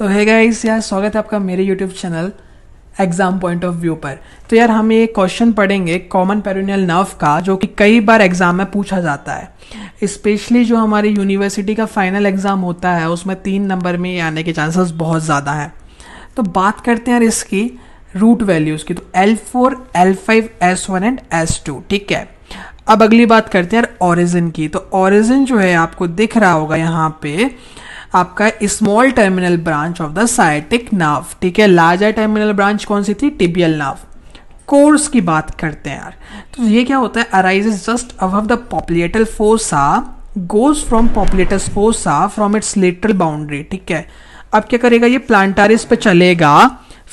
तो है गाइस यार स्वागत है आपका मेरे YouTube channel exam point of view पर तो यार हम ये क्वेश्चन पढ़ेंगे कॉमन पेरोनियल नर्व का जो कि कई बार एग्जाम में पूछा जाता है स्पेशली जो हमारी यूनिवर्सिटी का फाइनल एग्जाम होता है उसमें तीन नंबर में आने के चांसेस बहुत ज़्यादा हैं तो बात करते हैं यार इसकी रूट वैल्यूज़ की तो L four L five S one and S two ठीक है अब अगली बात करते हैं यार ऑरिजिन की तो ऑरिजिन जो है आपको दिख रहा होगा यहाँ पे आपका small terminal branch of the sciatic nerve ठीक है लार्जर टर्मिनल ब्रांच कौन सी थी टिबियल नाव कोर्स की बात करते हैं यार तो ये क्या होता है arises just above the popliteal fossa goes from popliteus fossa from its lateral boundary ठीक है अब क्या करेगा ये प्लांटारिस पे चलेगा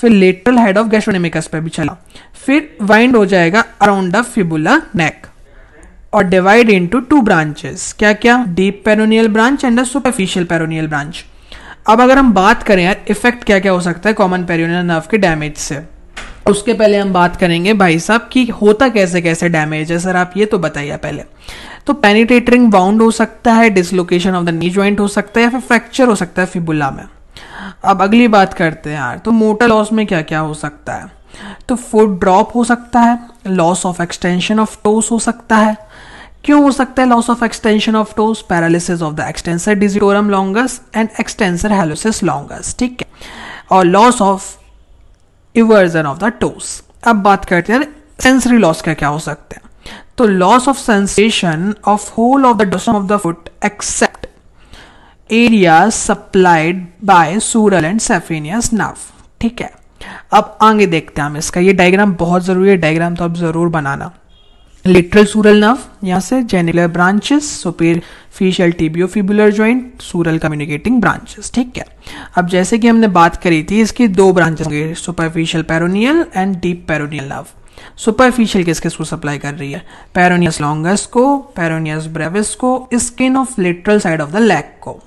फिर लेटरल हेड ऑफ गैस्ट्रोनेमिकस पे भी चला फिर वाइंड हो जाएगा अराउंड द फिबुला नेक और डिवाइड इनटू टू ब्रांचेस क्या क्या deep peroneal branch and the superficial peroneal branch अब अगर हम बात करें यार इफेक्ट क्या क्या हो सकता है कॉमन पेरोनियल नर्व के डैमेज से उसके पहले हम बात करेंगे भाई साहब कि होता कैसे कैसे डैमेज है सर आप ये तो बताइए पहले तो पेनिटेटरिंग बाउंड हो सकता है dislocation of the knee joint हो सकता है या फिर फ्रैक्चर हो सकता है फिबुला में अब अगली बात करते हैं यार तो मोटर लॉस में क्या क्या हो सकता है तो फूड ड्रॉप हो सकता है loss of extension of toes हो सकता है क्यों हो सकता है loss of extension of toes paralysis of the extensor digitorum longus and extensor hallucis longus ठीक है और loss of eversion of the toes अब बात करते हैं सेंसरी लॉस का क्या हो सकता है तो loss of sensation of whole of the dorsum of the foot except area supplied by sural and saphenous nerve ठीक है अब आगे देखते हैं हम इसका ये डायग्राम बहुत ज़रूरी है डायग्राम तो आप ज़रूर बनाना लिटरल सूरल नर्व यहाँ से genicular branches superficial tibiofibular joint sural communicating branches ठीक है अब जैसे कि हमने बात करी थी इसकी दो ब्रांचेस होंगे superficial peroneal and deep peroneal nerve superficial किसके थ्रू सप्लाई कर रही है पेरोनियस लॉन्गस को पेरोनियस ब्रेविस को skin of lateral side of the leg को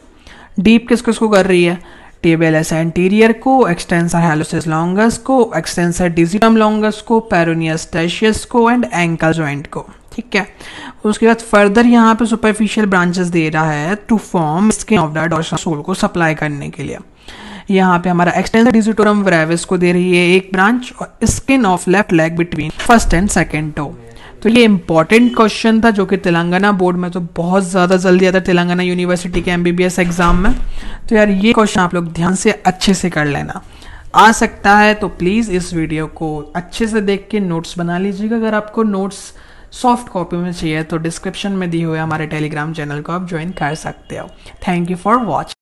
डीप किसके थ्रू कर रही है टेबल एस एंटीरियर को एक्सटेंसर हेलोसिस लॉन्गस को एक्सटेंसर डिजिटम लॉन्गस को पेरोनियस टेशियस को एंड एंकल ज्वाइंट को ठीक है उसके बाद फर्दर यहाँ पे सुपरफिशियल ब्रांचेस दे रहा है to form skin of the dorsal sole को सप्लाई करने के लिए यहाँ पे हमारा एक्सटेंसर डिजिटोरम वरेविस को दे रही है एक ब्रांच और skin of left leg between first and second toe तो ये इंपॉर्टेंट क्वेश्चन था जो कि तेलंगाना बोर्ड में तो बहुत ज़्यादा जल्दी आता है तेलंगाना यूनिवर्सिटी के एम एग्ज़ाम में तो यार ये क्वेश्चन आप लोग ध्यान से अच्छे से कर लेना आ सकता है तो प्लीज़ इस वीडियो को अच्छे से देख के नोट्स बना लीजिएगा अगर आपको नोट्स सॉफ्ट कॉपी में चाहिए तो डिस्क्रिप्शन में दिए हुए हमारे टेलीग्राम चैनल को आप ज्वाइन कर सकते हो थैंक यू फॉर वॉच